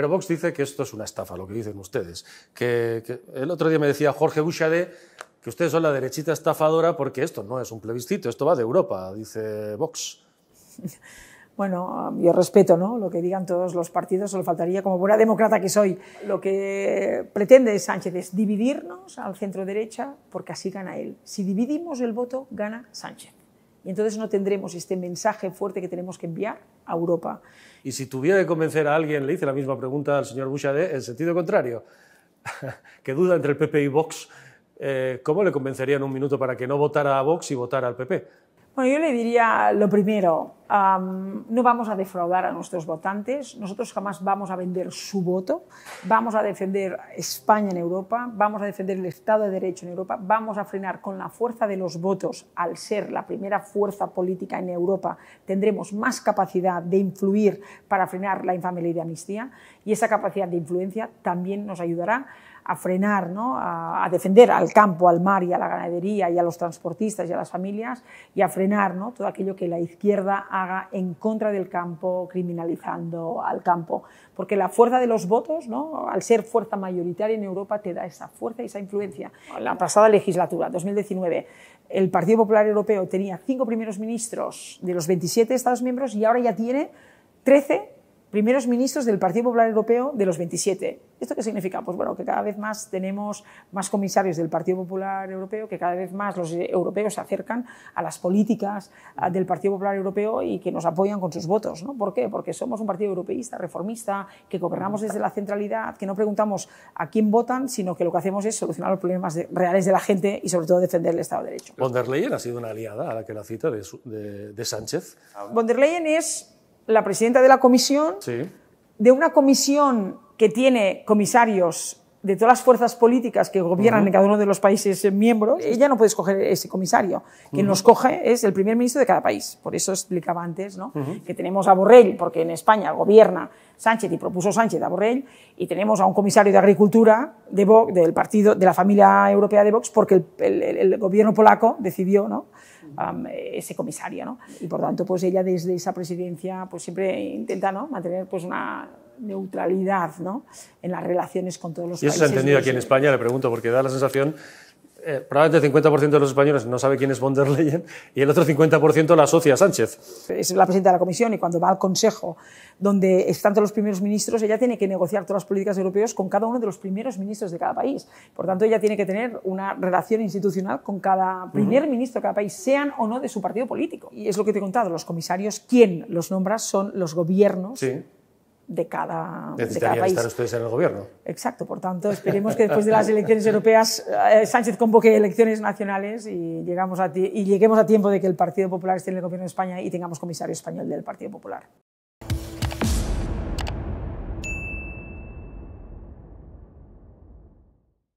Pero Vox dice que esto es una estafa, lo que dicen ustedes. Que, el otro día me decía Jorge Bouchade que ustedes son la derechita estafadora porque esto no es un plebiscito, esto va de Europa, dice Vox. Bueno, yo respeto ¿no? lo que digan todos los partidos, solo faltaría como buena demócrata que soy. Lo que pretende Sánchez es dividirnos al centro derecha porque así gana él. Si dividimos el voto, gana Sánchez. Y entonces no tendremos este mensaje fuerte que tenemos que enviar a Europa. Y si tuviera que convencer a alguien, le hice la misma pregunta al señor Bouchardet, en sentido contrario, que duda entre el PP y Vox, eh, ¿cómo le convencería en un minuto para que no votara a Vox y votara al PP? Bueno, yo le diría lo primero, no vamos a defraudar a nuestros votantes, nosotros jamás vamos a vender su voto, vamos a defender España en Europa, vamos a defender el Estado de Derecho en Europa, vamos a frenar con la fuerza de los votos, al ser la primera fuerza política en Europa, tendremos más capacidad de influir para frenar la infame ley de amnistía y esa capacidad de influencia también nos ayudará a frenar, ¿no? a, a defender al campo, al mar y a la ganadería y a los transportistas y a las familias y a frenar ¿no? todo aquello que la izquierda haga en contra del campo, criminalizando al campo. Porque la fuerza de los votos, ¿no? al ser fuerza mayoritaria en Europa, te da esa fuerza y esa influencia. La pasada legislatura, 2019, el Partido Popular Europeo tenía cinco primeros ministros de los 27 Estados miembros y ahora ya tiene 13 primeros ministros del Partido Popular Europeo de los 27. ¿Esto qué significa? Pues bueno, que cada vez más tenemos más comisarios del Partido Popular Europeo, que cada vez más los europeos se acercan a las políticas del Partido Popular Europeo y que nos apoyan con sus votos. ¿no? ¿Por qué? Porque somos un partido europeísta, reformista, que gobernamos desde la centralidad, que no preguntamos a quién votan, sino que lo que hacemos es solucionar los problemas reales de la gente y sobre todo defender el Estado de Derecho. Von Leyen ha sido una aliada a la que la cita de, de Sánchez. Von der Leyen es la presidenta de la comisión de una comisión que tiene comisarios de todas las fuerzas políticas que gobiernan en cada uno de los países eh, miembros, ella no puede escoger ese comisario. Quien nos coge es el primer ministro de cada país. Por eso explicaba antes ¿no? que tenemos a Borrell, porque en España gobierna Sánchez y propuso Sánchez a Borrell, y tenemos a un comisario de Agricultura de Vox, del partido de la familia europea de Vox, porque el, gobierno polaco decidió ¿no? ese comisario. ¿no? Y por tanto, pues ella desde esa presidencia pues siempre intenta ¿no? mantener pues, una neutralidad ¿no? en las relaciones con todos los países. Y eso se ha entendido aquí en España, le pregunto, porque da la sensación eh, probablemente el 50% de los españoles no sabe quién es von der Leyen y el otro 50% la asocia a Sánchez. Es la presidenta de la Comisión y cuando va al Consejo, donde están todos los primeros ministros, ella tiene que negociar todas las políticas europeas con cada uno de los primeros ministros de cada país. Por tanto, ella tiene que tener una relación institucional con cada primer ministro de cada país, sean o no de su partido político. Y es lo que te he contado, los comisarios, ¿quién los nombra son los gobiernos. Sí de cada, de país. estar ustedes en el gobierno. Exacto, por tanto, esperemos que después de las elecciones europeas eh, Sánchez convoque elecciones nacionales y lleguemos a tiempo de que el Partido Popular esté en el gobierno de España y tengamos comisario español del Partido Popular.